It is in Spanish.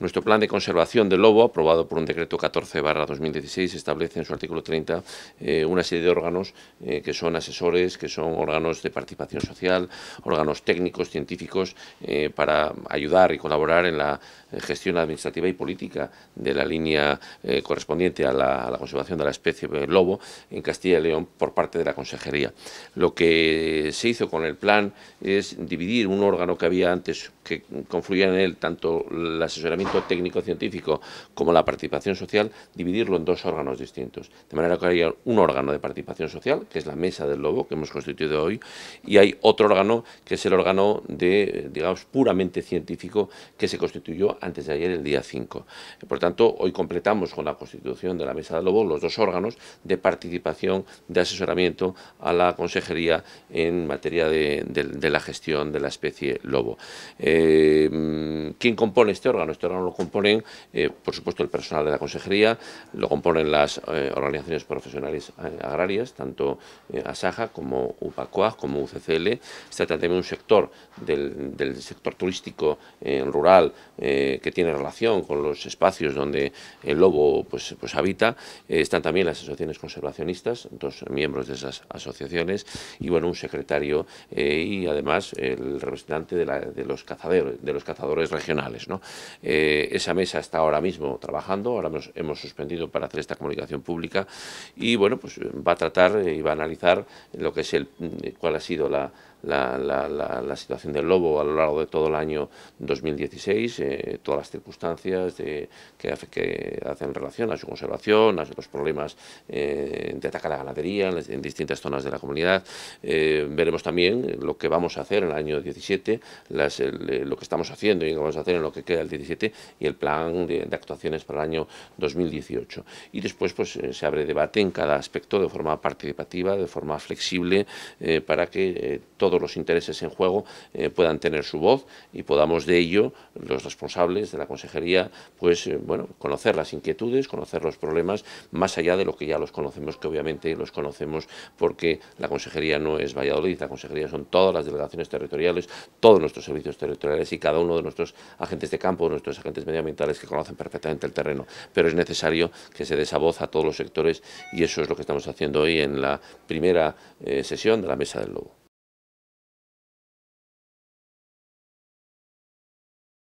Nuestro plan de conservación del lobo, aprobado por un decreto 14-2016, establece en su artículo 30 eh, una serie de órganos eh, que son asesores, que son órganos de participación social, órganos técnicos, científicos, eh, para ayudar y colaborar en la gestión administrativa y política de la línea correspondiente a la, conservación de la especie del lobo en Castilla y León por parte de la Consejería. Lo que se hizo con el plan es dividir un órgano que había antes, que confluía en él tanto el asesoramiento técnico-científico como la participación social, dividirlo en dos órganos distintos. De manera que hay un órgano de participación social, que es la Mesa del Lobo, que hemos constituido hoy, y hay otro órgano, que es el órgano de, eh, digamos, puramente científico, que se constituyó antes de ayer, el día 5. Por tanto, hoy completamos con la constitución de la Mesa del Lobo los dos órganos de participación, de asesoramiento a la Consejería en materia de, la gestión de la especie lobo. Eh, mm, ¿Quién compone este órgano? Este órgano lo componen, eh, por supuesto, el personal de la consejería, lo componen las eh, organizaciones profesionales eh, agrarias, tanto ASAJA como UPACOAG, como UCCL. Se también un sector del, sector turístico rural que tiene relación con los espacios donde el lobo pues, pues habita. están también las asociaciones conservacionistas, dos miembros de esas asociaciones, y bueno, un secretario y además el representante de, los cazadores, de los cazadores regionales. ¿no? esa mesa está ahora mismo trabajando, ahora hemos, hemos, suspendido para hacer esta comunicación pública y bueno, pues va a tratar y va a analizar lo que es el, mm, cuál ha sido la, la, la, situación del lobo a lo largo de todo el año 2016, eh, todas las circunstancias de, que, que, hacen relación a su conservación, a los problemas eh, de atacar a la ganadería en, distintas zonas de la comunidad. Eh, veremos también lo que vamos a hacer en el año 17, lo que estamos haciendo y lo que vamos a hacer en lo que queda el 17 y el plan de, actuaciones para el año 2018. Y después pues se abre debate en cada aspecto de forma participativa, de forma flexible, para que todos los intereses en juego eh, puedan tener su voz y podamos de ello los responsables de la consejería pues eh, bueno conocer las inquietudes conocer los problemas más allá de lo que ya los conocemos que obviamente los conocemos porque la consejería no es Valladolid la consejería son todas las delegaciones territoriales todos nuestros servicios territoriales y cada uno de nuestros agentes de campo nuestros agentes medioambientales que conocen perfectamente el terreno pero es necesario que se dé esa voz a todos los sectores y eso es lo que estamos haciendo hoy en la primera eh, sesión de la mesa del lobo